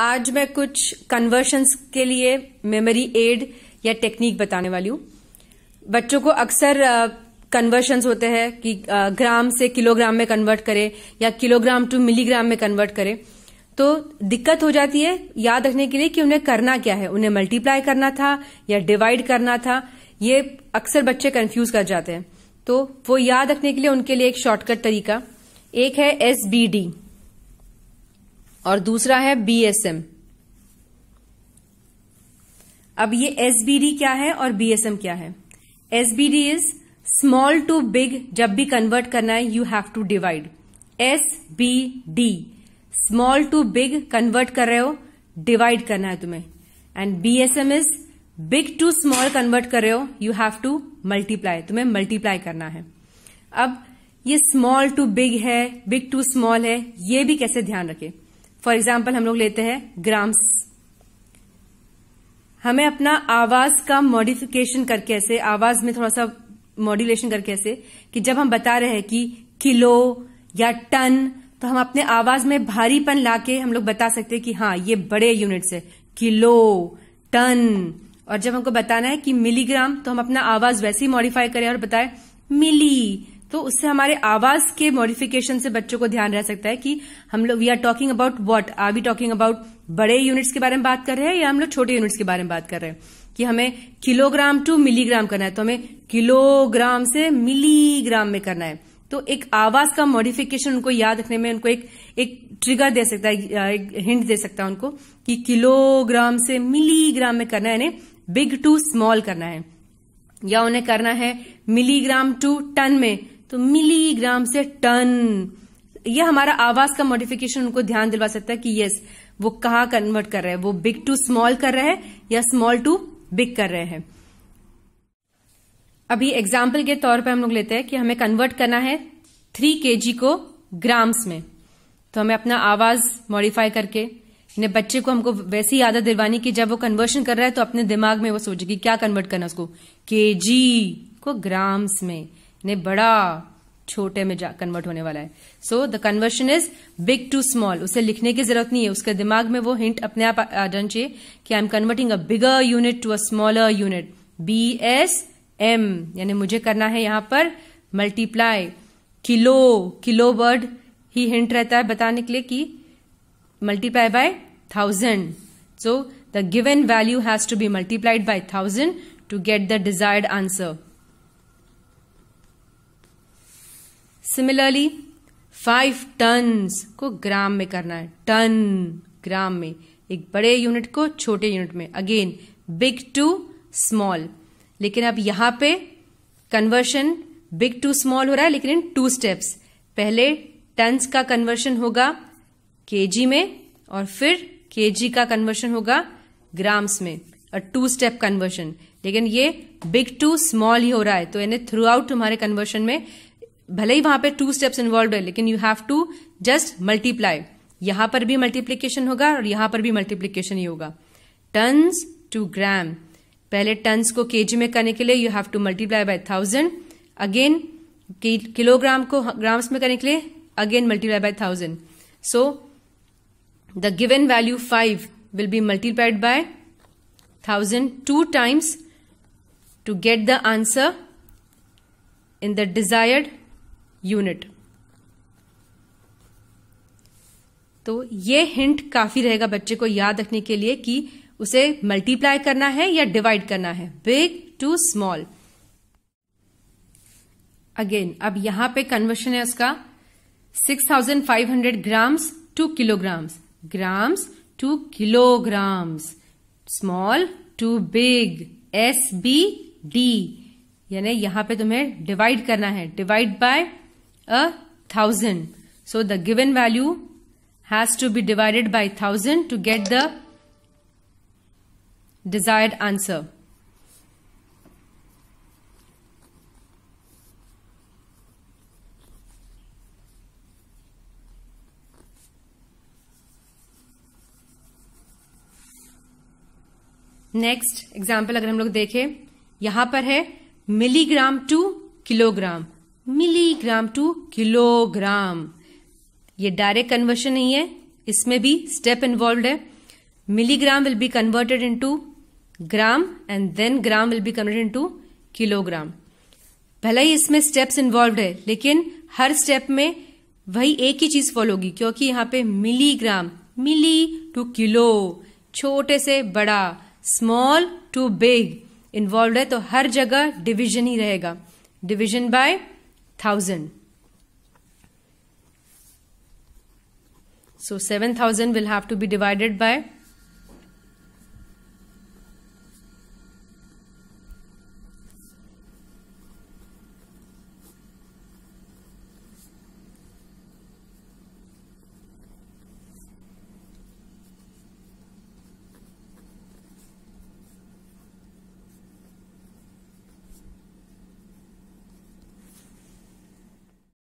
आज मैं कुछ कन्वर्शंस के लिए मेमोरी एड या टेक्निक बताने वाली हूं बच्चों को अक्सर कन्वर्शंस होते हैं कि ग्राम से किलोग्राम में कन्वर्ट करें या किलोग्राम टू मिलीग्राम में कन्वर्ट करें तो दिक्कत हो जाती है याद रखने के लिए कि उन्हें करना क्या है उन्हें मल्टीप्लाई करना था या डिवाइड करना था ये अक्सर बच्चे कन्फ्यूज कर जाते हैं तो वो याद रखने के लिए उनके लिए एक शॉर्टकट तरीका एक है एस बी डी और दूसरा है बीएसएम अब ये एसबीडी क्या है और बीएसएम क्या है SBD is small to big जब भी कन्वर्ट करना है you have to divide S B D small to big convert कर रहे हो डिवाइड करना है तुम्हें and B S M is big to small convert कर रहे हो यू हैव टू मल्टीप्लाई तुम्हें मल्टीप्लाई करना है अब ये स्मॉल टू बिग है बिग टू स्मॉल है ये भी कैसे ध्यान रखें फॉर एग्जाम्पल हम लोग लेते हैं ग्राम्स हमें अपना आवाज का मॉडिफिकेशन करके ऐसे आवाज में थोड़ा सा मॉड्यूलेशन करके ऐसे कि जब हम बता रहे हैं कि किलो या टन तो हम अपने आवाज में भारीपन लाके हम लोग बता सकते हैं कि हाँ ये बड़े यूनिट्स है किलो टन और जब हमको बताना है कि मिलीग्राम तो हम अपना आवाज वैसे ही मॉडिफाई करें और बताएं मिली तो उससे हमारे आवाज के मॉडिफिकेशन से बच्चों को ध्यान रह सकता है कि हम लोग we are talking about what are we talking about बड़े यूनिट्स के बारे में बात कर रहे हैं या हम लोग छोटे यूनिट्स के बारे में बात कर रहे हैं कि हमें किलोग्राम टू मिलीग्राम करना है तो हमें किलोग्राम से मिलीग्राम में करना है तो एक आवाज का मॉडिफिकेशन उनको याद रखने में उनको एक एक ट्रिगर दे सकता है एक हिंट दे सकता है उनको कि किलोग्राम से मिलीग्राम में करना है यानी बिग टू स्मॉल करना है या उन्हें करना है मिलीग्राम टू टन में तो मिलीग्राम से टन ये हमारा आवाज का मॉडिफिकेशन उनको ध्यान दिलवा सकता है कि यस वो कहा कन्वर्ट कर रहे हैं वो बिग टू स्मॉल कर रहे हैं या स्मॉल टू बिग कर रहे हैं अभी एग्जाम्पल के तौर पर हम लोग लेते हैं कि हमें कन्वर्ट करना है थ्री के को ग्राम्स में तो हमें अपना आवाज मॉडिफाई करके ने बच्चे को हमको वैसी आदत दिलवानी कि जब वो कन्वर्शन कर रहा है तो अपने दिमाग में वो सोचेगी क्या कन्वर्ट करना उसको के जी को ग्राम्स में ने बड़ा छोटे में जा कन्वर्ट होने वाला है so the conversion is big to small उसे लिखने की जरूरत नहीं है उसके दिमाग में वो हिंट अपने आप आ जाना चाहिए कि I am converting a bigger unit to a smaller unit B S M यानी मुझे करना है यहां पर मल्टीप्लाई किलो किलो वर्ड ही हिंट रहता है बताने के लिए कि multiply by thousand so the given value has to be multiplied by thousand to get the desired answer similarly five tons को ग्राम में करना है टन ग्राम में एक बड़े यूनिट को छोटे यूनिट में अगेन बिग टू स्मॉल लेकिन अब यहां पे कन्वर्शन बिग टू स्मॉल हो रहा है लेकिन इन टू स्टेप्स पहले टन्स का कन्वर्शन होगा केजी में और फिर केजी का कन्वर्शन होगा ग्राम्स में और टू स्टेप कन्वर्शन लेकिन ये बिग टू स्मॉल ही हो रहा है तो यानी थ्रू आउट हमारे कन्वर्शन में भले ही वहां पे टू स्टेप्स इन्वॉल्व है लेकिन you have to just multiply यहां पर भी मल्टीप्लीकेशन होगा और यहां पर भी मल्टीप्लीकेशन ही होगा टन्स टू ग्राम पहले टन्स को केजी में करने के लिए you have to multiply by thousand again kilogram को ग्राम्स में करने के लिए again multiply by thousand so the given value five will be multiplied by thousand two times to get the answer in the desired unit तो ये hint काफी रहेगा बच्चे को याद रखने के लिए कि उसे मल्टीप्लाई करना है या डिवाइड करना है बिग टू स्मॉल अगेन अब यहां पे कन्वर्शन है उसका 6,500 grams to kilograms grams to kilograms small to big S B D यानी यहां पे तुम्हें डिवाइड करना है divide by a thousand. So the given value has to be divided by thousand to get the desired answer. Next example अगर हम लोग देखें यहां पर है milligram to kilogram milligram to kilogram ये डायरेक्ट कन्वर्शन नहीं है इसमें भी स्टेप इन्वॉल्व है milligram will be converted into gram and then gram will be converted into kilogram भले ही इसमें स्टेप्स इन्वॉल्व है लेकिन हर स्टेप में वही एक ही चीज फॉलो होगी क्योंकि यहां पे मिलीग्राम मिली टू किलो छोटे से बड़ा स्मॉल टू बिग इन्वॉल्व है तो हर जगह डिविजन ही रहेगा division by thousand. So 7000 will have to be divided by